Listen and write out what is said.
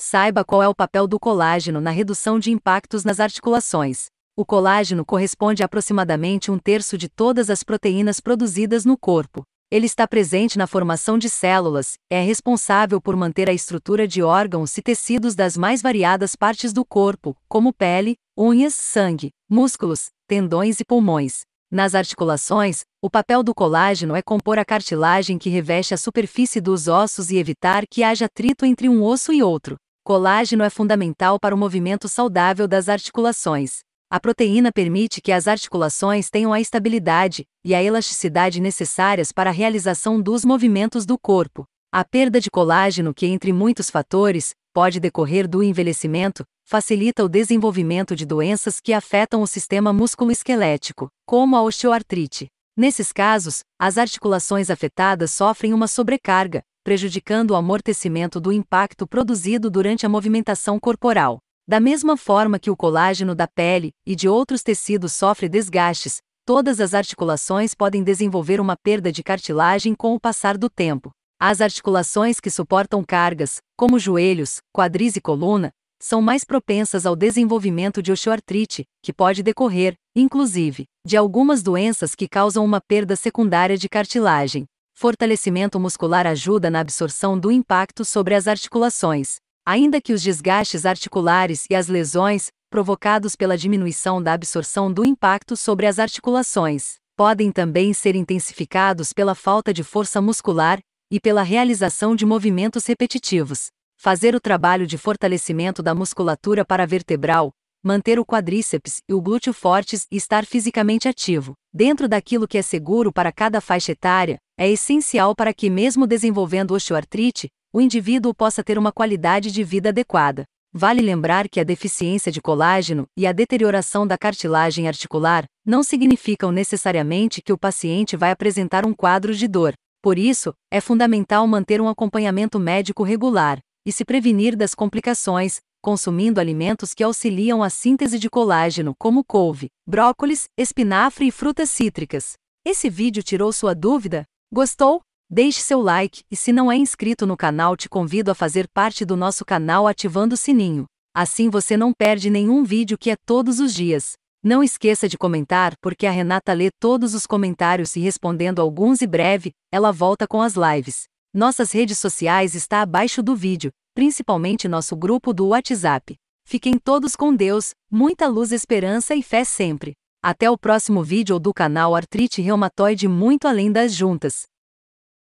Saiba qual é o papel do colágeno na redução de impactos nas articulações. O colágeno corresponde a aproximadamente um terço de todas as proteínas produzidas no corpo. Ele está presente na formação de células, é responsável por manter a estrutura de órgãos e tecidos das mais variadas partes do corpo, como pele, unhas, sangue, músculos, tendões e pulmões. Nas articulações, o papel do colágeno é compor a cartilagem que reveste a superfície dos ossos e evitar que haja atrito entre um osso e outro. Colágeno é fundamental para o movimento saudável das articulações. A proteína permite que as articulações tenham a estabilidade e a elasticidade necessárias para a realização dos movimentos do corpo. A perda de colágeno, que entre muitos fatores, pode decorrer do envelhecimento, facilita o desenvolvimento de doenças que afetam o sistema musculo-esquelético, como a osteoartrite. Nesses casos, as articulações afetadas sofrem uma sobrecarga, prejudicando o amortecimento do impacto produzido durante a movimentação corporal. Da mesma forma que o colágeno da pele e de outros tecidos sofre desgastes, todas as articulações podem desenvolver uma perda de cartilagem com o passar do tempo. As articulações que suportam cargas, como joelhos, quadris e coluna, são mais propensas ao desenvolvimento de osteoartrite, que pode decorrer, inclusive, de algumas doenças que causam uma perda secundária de cartilagem. Fortalecimento muscular ajuda na absorção do impacto sobre as articulações. Ainda que os desgastes articulares e as lesões, provocados pela diminuição da absorção do impacto sobre as articulações, podem também ser intensificados pela falta de força muscular e pela realização de movimentos repetitivos. Fazer o trabalho de fortalecimento da musculatura paravertebral, manter o quadríceps e o glúteo fortes e estar fisicamente ativo, dentro daquilo que é seguro para cada faixa etária, é essencial para que, mesmo desenvolvendo osteoartrite, o indivíduo possa ter uma qualidade de vida adequada. Vale lembrar que a deficiência de colágeno e a deterioração da cartilagem articular não significam necessariamente que o paciente vai apresentar um quadro de dor. Por isso, é fundamental manter um acompanhamento médico regular e se prevenir das complicações, consumindo alimentos que auxiliam a síntese de colágeno, como couve, brócolis, espinafre e frutas cítricas. Esse vídeo tirou sua dúvida? Gostou? Deixe seu like e se não é inscrito no canal, te convido a fazer parte do nosso canal ativando o sininho. Assim você não perde nenhum vídeo que é todos os dias. Não esqueça de comentar, porque a Renata lê todos os comentários e respondendo alguns e breve, ela volta com as lives. Nossas redes sociais está abaixo do vídeo, principalmente nosso grupo do WhatsApp. Fiquem todos com Deus, muita luz, esperança e fé sempre. Até o próximo vídeo do canal Artrite Reumatoide muito além das juntas.